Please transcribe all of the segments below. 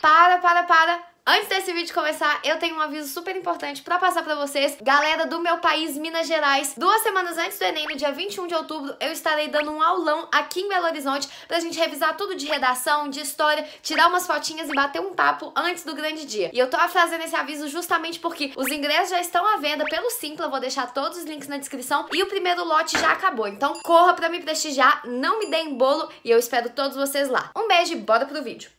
Para, para, para! Antes desse vídeo começar, eu tenho um aviso super importante para passar para vocês. Galera do meu país, Minas Gerais, duas semanas antes do Enem, no dia 21 de outubro, eu estarei dando um aulão aqui em Belo Horizonte pra gente revisar tudo de redação, de história, tirar umas fotinhas e bater um papo antes do grande dia. E eu tô fazendo esse aviso justamente porque os ingressos já estão à venda pelo Simpla, vou deixar todos os links na descrição e o primeiro lote já acabou. Então corra pra me prestigiar, não me deem bolo e eu espero todos vocês lá. Um beijo e bora pro vídeo.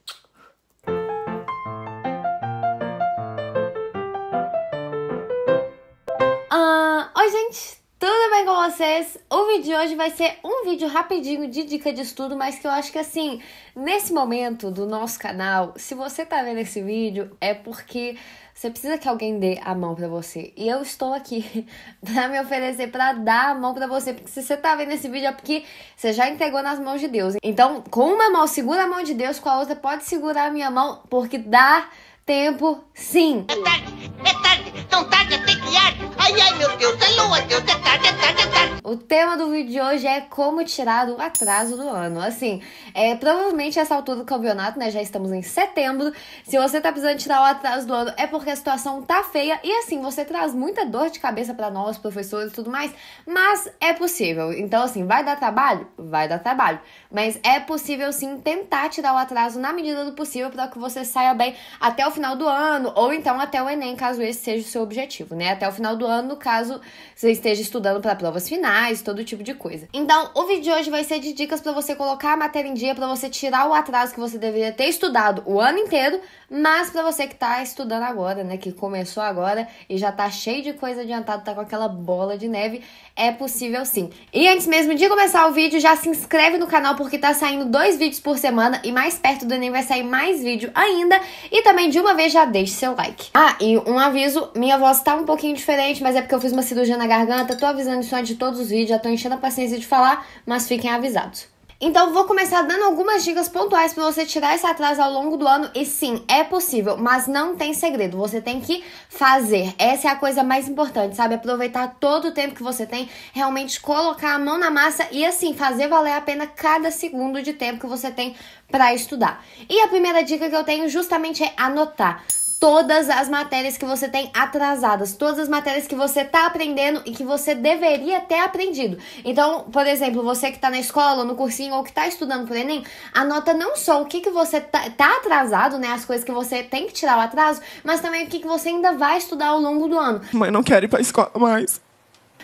Uh, oi, gente! Tudo bem com vocês? O vídeo de hoje vai ser um vídeo rapidinho de dica de estudo, mas que eu acho que assim, nesse momento do nosso canal, se você tá vendo esse vídeo, é porque você precisa que alguém dê a mão para você. E eu estou aqui para me oferecer para dar a mão para você, porque se você tá vendo esse vídeo é porque você já entregou nas mãos de Deus. Então, com uma mão segura a mão de Deus, com a outra pode segurar a minha mão, porque dá tempo sim. É tarde, é tarde, tão tarde até que ir. Ai, ai, meu Deus, é lua, Deus, é tarde, é tarde, é tarde. O tema do vídeo de hoje é como tirar o atraso do ano. Assim, é provavelmente essa altura do campeonato, né? Já estamos em setembro. Se você tá precisando tirar o atraso do ano, é porque a situação tá feia. E assim, você traz muita dor de cabeça para nós, professores e tudo mais. Mas é possível. Então, assim, vai dar trabalho? Vai dar trabalho. Mas é possível sim tentar tirar o atraso na medida do possível para que você saia bem até o final do ano, ou então até o Enem, caso esse seja o seu objetivo, né? Até o final do ano ano, caso você esteja estudando para provas finais, todo tipo de coisa. Então, o vídeo de hoje vai ser de dicas para você colocar a matéria em dia, para você tirar o atraso que você deveria ter estudado o ano inteiro mas para você que tá estudando agora, né, que começou agora e já tá cheio de coisa adiantada, tá com aquela bola de neve, é possível sim. E antes mesmo de começar o vídeo, já se inscreve no canal porque tá saindo dois vídeos por semana e mais perto do Enem vai sair mais vídeo ainda. E também de uma vez já deixe seu like. Ah, e um aviso, minha voz tá um pouquinho diferente, mas é porque eu fiz uma cirurgia na garganta, tô avisando isso antes de todos os vídeos, já tô enchendo a paciência de falar, mas fiquem avisados. Então vou começar dando algumas dicas pontuais para você tirar esse atraso ao longo do ano e sim, é possível, mas não tem segredo, você tem que fazer. Essa é a coisa mais importante, sabe? Aproveitar todo o tempo que você tem, realmente colocar a mão na massa e assim fazer valer a pena cada segundo de tempo que você tem para estudar. E a primeira dica que eu tenho justamente é anotar todas as matérias que você tem atrasadas, todas as matérias que você tá aprendendo e que você deveria ter aprendido. Então, por exemplo, você que tá na escola, no cursinho ou que tá estudando pro Enem, anota não só o que, que você tá, tá atrasado, né, as coisas que você tem que tirar o atraso, mas também o que, que você ainda vai estudar ao longo do ano. Mãe, não quero ir pra escola mais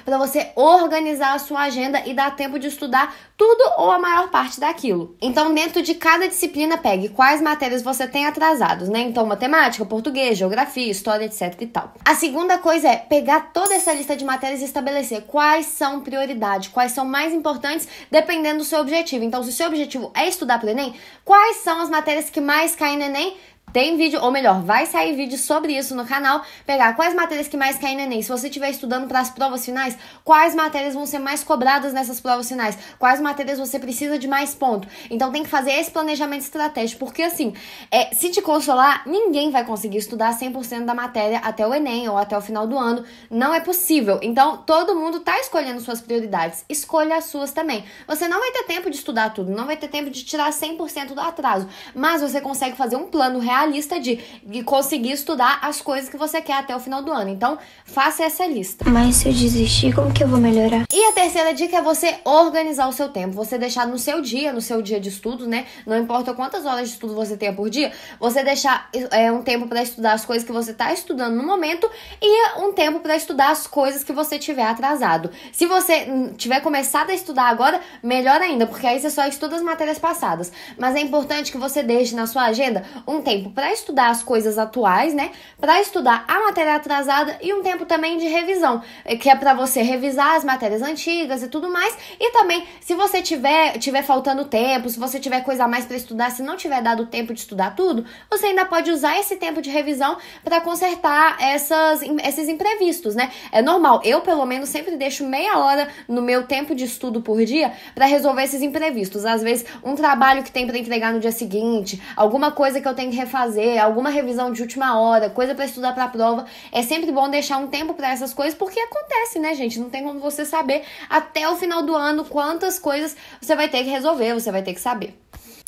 para você organizar a sua agenda e dar tempo de estudar tudo ou a maior parte daquilo. Então, dentro de cada disciplina, pegue quais matérias você tem atrasados, né? Então, matemática, português, geografia, história, etc e tal. A segunda coisa é pegar toda essa lista de matérias e estabelecer quais são prioridade, quais são mais importantes, dependendo do seu objetivo. Então, se o seu objetivo é estudar para o Enem, quais são as matérias que mais caem no Enem? Tem vídeo, ou melhor, vai sair vídeo sobre isso no canal. Pegar quais matérias que mais caem no Enem. Se você estiver estudando para as provas finais, quais matérias vão ser mais cobradas nessas provas finais? Quais matérias você precisa de mais ponto? Então tem que fazer esse planejamento estratégico. Porque assim, é, se te consolar, ninguém vai conseguir estudar 100% da matéria até o Enem ou até o final do ano. Não é possível. Então todo mundo tá escolhendo suas prioridades. Escolha as suas também. Você não vai ter tempo de estudar tudo, não vai ter tempo de tirar 100% do atraso. Mas você consegue fazer um plano real lista de e conseguir estudar as coisas que você quer até o final do ano. Então, faça essa lista. Mas se eu desistir, como que eu vou melhorar? E a terceira dica é você organizar o seu tempo. Você deixar no seu dia, no seu dia de estudo, né? Não importa quantas horas de estudo você tenha por dia, você deixar é, um tempo para estudar as coisas que você tá estudando no momento e um tempo para estudar as coisas que você tiver atrasado. Se você hum, tiver começado a estudar agora, melhor ainda, porque aí você só estuda as matérias passadas. Mas é importante que você deixe na sua agenda um tempo para estudar as coisas atuais, né? Para estudar a matéria atrasada e um tempo também de revisão, eh, que é para você revisar as matérias antigas e tudo mais. E também, se você tiver, tiver faltando tempo, se você tiver coisa a mais para estudar, se não tiver dado tempo de estudar tudo, você ainda pode usar esse tempo de revisão para consertar essas, esses imprevistos, né? É normal. Eu, pelo menos, sempre deixo meia hora no meu tempo de estudo por dia para resolver esses imprevistos. Às vezes, um trabalho que tem para entregar no dia seguinte, alguma coisa que eu tenho que refazer fazer, alguma revisão de última hora, coisa para estudar para a prova, é sempre bom deixar um tempo para essas coisas, porque acontece, né, gente? Não tem como você saber até o final do ano quantas coisas você vai ter que resolver, você vai ter que saber.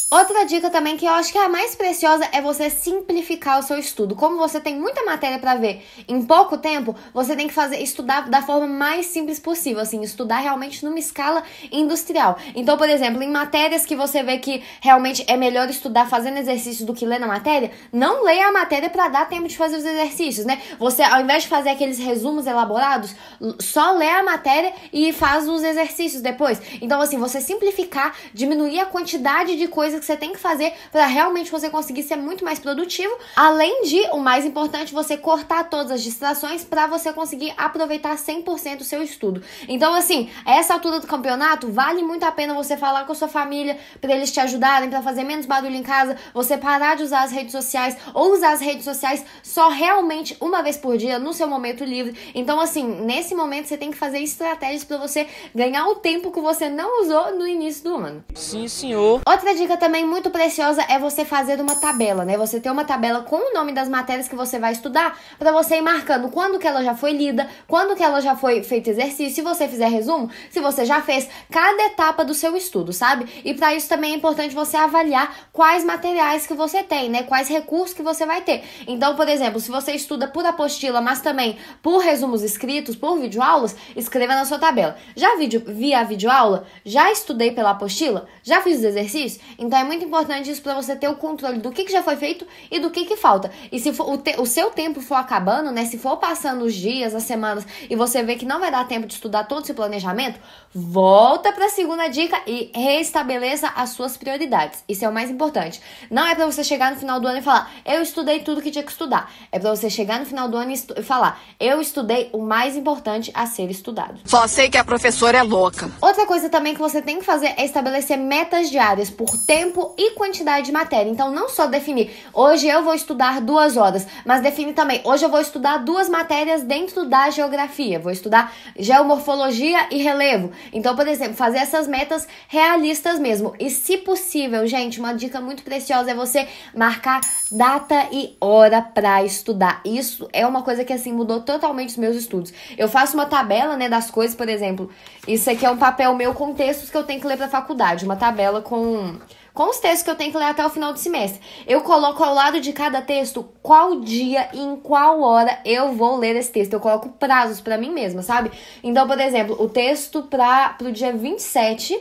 Outra dica também que eu acho que é a mais preciosa é você simplificar o seu estudo. Como você tem muita matéria para ver em pouco tempo, você tem que fazer estudar da forma mais simples possível, assim, estudar realmente numa escala industrial. Então, por exemplo, em matérias que você vê que realmente é melhor estudar fazendo exercício do que ler na matéria, não leia a matéria para dar tempo de fazer os exercícios, né? Você, ao invés de fazer aqueles resumos elaborados, só lê a matéria e faz os exercícios depois. Então, assim, você simplificar, diminuir a quantidade de coisas que você tem que fazer para realmente você conseguir ser muito mais produtivo. Além de, o mais importante, você cortar todas as distrações para você conseguir aproveitar 100% o seu estudo. Então, assim, a essa altura do campeonato, vale muito a pena você falar com a sua família para eles te ajudarem, para fazer menos barulho em casa, você parar de usar as redes sociais ou usar as redes sociais só realmente uma vez por dia no seu momento livre. Então, assim, nesse momento você tem que fazer estratégias para você ganhar o tempo que você não usou no início do ano. Sim, senhor. Outra dica também também muito preciosa é você fazer uma tabela, né? Você ter uma tabela com o nome das matérias que você vai estudar para você ir marcando quando que ela já foi lida, quando que ela já foi feito exercício, se você fizer resumo, se você já fez cada etapa do seu estudo, sabe? E para isso também é importante você avaliar quais materiais que você tem, né? Quais recursos que você vai ter. Então, por exemplo, se você estuda por apostila, mas também por resumos escritos, por videoaulas, escreva na sua tabela. Já vi a videoaula? Já estudei pela apostila? Já fiz os exercícios? Então então é muito importante isso para você ter o controle do que, que já foi feito e do que, que falta. E se for, o, te, o seu tempo for acabando, né? Se for passando os dias, as semanas e você vê que não vai dar tempo de estudar todo esse planejamento, volta para a segunda dica e restabeleça as suas prioridades. Isso é o mais importante. Não é para você chegar no final do ano e falar: "Eu estudei tudo que tinha que estudar". É para você chegar no final do ano e falar: "Eu estudei o mais importante a ser estudado". Só sei que a professora é louca. Outra coisa também que você tem que fazer é estabelecer metas diárias por tempo tempo e quantidade de matéria. Então, não só definir, hoje eu vou estudar duas horas, mas define também, hoje eu vou estudar duas matérias dentro da geografia. Vou estudar geomorfologia e relevo. Então, por exemplo, fazer essas metas realistas mesmo. E, se possível, gente, uma dica muito preciosa é você marcar data e hora para estudar. Isso é uma coisa que, assim, mudou totalmente os meus estudos. Eu faço uma tabela, né, das coisas, por exemplo, isso aqui é um papel meu com textos que eu tenho que ler pra faculdade, uma tabela com com os textos que eu tenho que ler até o final do semestre. Eu coloco ao lado de cada texto qual dia e em qual hora eu vou ler esse texto. Eu coloco prazos para mim mesma, sabe? Então, por exemplo, o texto para pro dia 27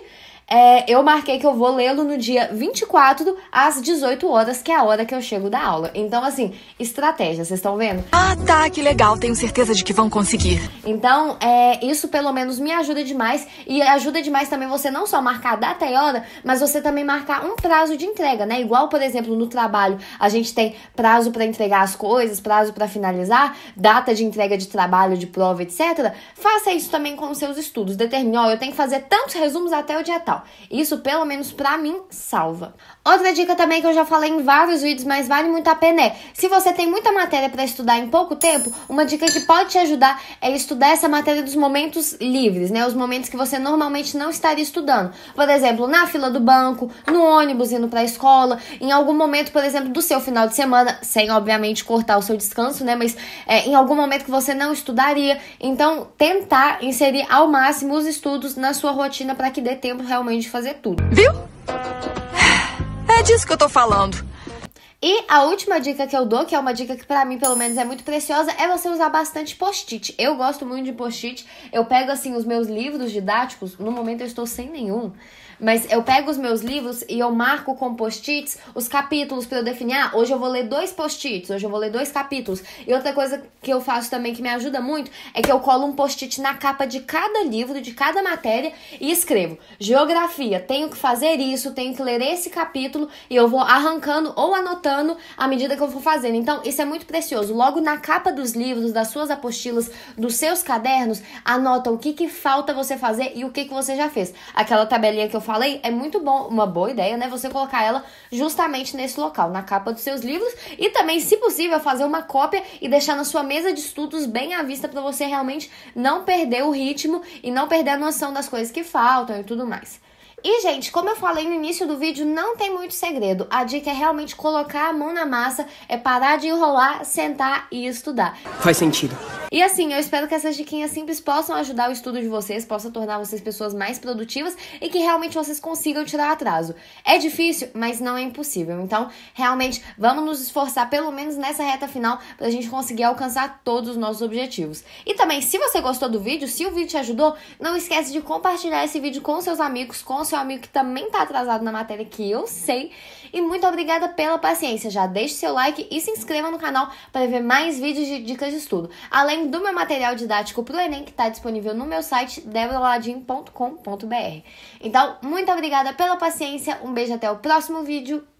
é, eu marquei que eu vou lê-lo no dia 24 às 18 horas, que é a hora que eu chego da aula. Então, assim, estratégia, vocês estão vendo? Ah, tá, que legal, tenho certeza de que vão conseguir. Então, é, isso pelo menos me ajuda demais e ajuda demais também você não só marcar a data e hora, mas você também marcar um prazo de entrega, né? Igual, por exemplo, no trabalho, a gente tem prazo para entregar as coisas, prazo para finalizar, data de entrega de trabalho, de prova, etc. Faça isso também com os seus estudos. Determine, ó, eu tenho que fazer tantos resumos até o dia tal. Isso, pelo menos pra mim, salva. Outra dica também que eu já falei em vários vídeos, mas vale muito a pena é: se você tem muita matéria para estudar em pouco tempo, uma dica que pode te ajudar é estudar essa matéria dos momentos livres, né? Os momentos que você normalmente não estaria estudando. Por exemplo, na fila do banco, no ônibus indo pra escola, em algum momento, por exemplo, do seu final de semana, sem obviamente cortar o seu descanso, né? Mas é, em algum momento que você não estudaria. Então, tentar inserir ao máximo os estudos na sua rotina para que dê tempo realmente de fazer tudo. Viu? É disso que eu tô falando. E a última dica que eu dou, que é uma dica que para mim pelo menos é muito preciosa, é você usar bastante post-it. Eu gosto muito de post-it. Eu pego assim os meus livros didáticos, no momento eu estou sem nenhum, mas eu pego os meus livros e eu marco com post-its os capítulos para eu definir. Ah, hoje eu vou ler dois post-its, hoje eu vou ler dois capítulos. E outra coisa que eu faço também que me ajuda muito é que eu colo um post-it na capa de cada livro, de cada matéria e escrevo: Geografia, tenho que fazer isso, tenho que ler esse capítulo e eu vou arrancando ou anotando à medida que eu for fazendo. Então, isso é muito precioso. Logo na capa dos livros, das suas apostilas, dos seus cadernos, anota o que, que falta você fazer e o que, que você já fez. Aquela tabelinha que eu falei, é muito bom, uma boa ideia, né? Você colocar ela justamente nesse local, na capa dos seus livros e também, se possível, fazer uma cópia e deixar na sua mesa de estudos bem à vista para você realmente não perder o ritmo e não perder a noção das coisas que faltam e tudo mais. E, gente, como eu falei no início do vídeo, não tem muito segredo. A dica é realmente colocar a mão na massa, é parar de enrolar, sentar e estudar. Faz sentido. E assim, eu espero que essas diquinhas simples possam ajudar o estudo de vocês, possa tornar vocês pessoas mais produtivas e que realmente vocês consigam tirar atraso. É difícil, mas não é impossível. Então, realmente, vamos nos esforçar pelo menos nessa reta final pra gente conseguir alcançar todos os nossos objetivos. E também, se você gostou do vídeo, se o vídeo te ajudou, não esquece de compartilhar esse vídeo com seus amigos, com seus seu amigo que também tá atrasado na matéria, que eu sei. E muito obrigada pela paciência. Já deixe seu like e se inscreva no canal para ver mais vídeos de dicas de estudo. Além do meu material didático pro Enem, que está disponível no meu site, deboladim.com.br. Então, muito obrigada pela paciência. Um beijo até o próximo vídeo.